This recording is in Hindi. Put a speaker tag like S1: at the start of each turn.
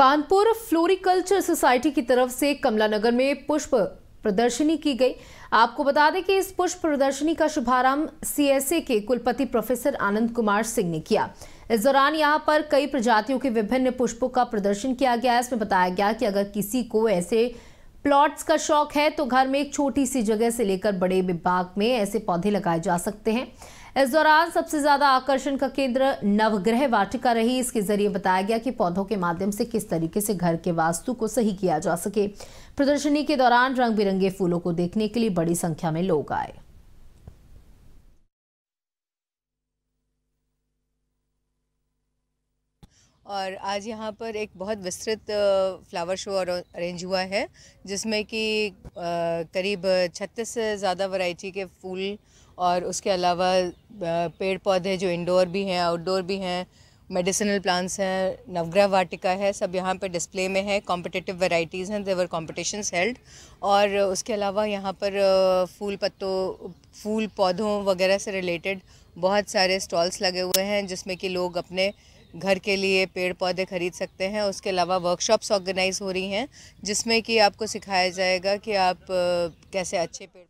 S1: कानपुर फ्लोरिकल्चर सोसाइटी की तरफ से कमलानगर में पुष्प प्रदर्शनी की गई आपको बता दें कि इस पुष्प प्रदर्शनी का शुभारंभ सीएसए के कुलपति प्रोफेसर आनंद कुमार सिंह ने किया इस दौरान यहां पर कई प्रजातियों के विभिन्न पुष्पों का प्रदर्शन किया गया इसमें बताया गया कि अगर किसी को ऐसे प्लॉट्स का शौक है तो घर में एक छोटी सी जगह से लेकर बड़े विभाग में ऐसे पौधे लगाए जा सकते हैं इस दौरान सबसे ज़्यादा आकर्षण का केंद्र नवग्रह वाटिका रही इसके जरिए बताया गया कि पौधों के माध्यम से किस तरीके से घर के वास्तु को सही किया जा सके प्रदर्शनी के दौरान रंग बिरंगे फूलों को देखने के लिए बड़ी संख्या में लोग आए
S2: और आज यहाँ पर एक बहुत विस्तृत फ्लावर शो अरेंज हुआ है जिसमें कि करीब 36 से ज़्यादा वैरायटी के फूल और उसके अलावा पेड़ पौधे जो इंडोर भी हैं आउटडोर भी हैं मेडिसिनल प्लांट्स हैं नवग्रह वाटिका है सब यहाँ पर डिस्प्ले में है कॉम्पिटिटिव वेराइटीज़ हैं देवर कॉम्पिटिशन्स हेल्ड और उसके अलावा यहाँ पर फूल पत्तों फूल पौधों वगैरह से रिलेटेड बहुत सारे स्टॉल्स लगे हुए हैं जिसमें कि लोग अपने घर के लिए पेड़ पौधे खरीद सकते हैं उसके अलावा वर्कशॉप्स ऑर्गेनाइज़ हो रही हैं जिसमें कि आपको सिखाया जाएगा कि आप कैसे अच्छे पेड़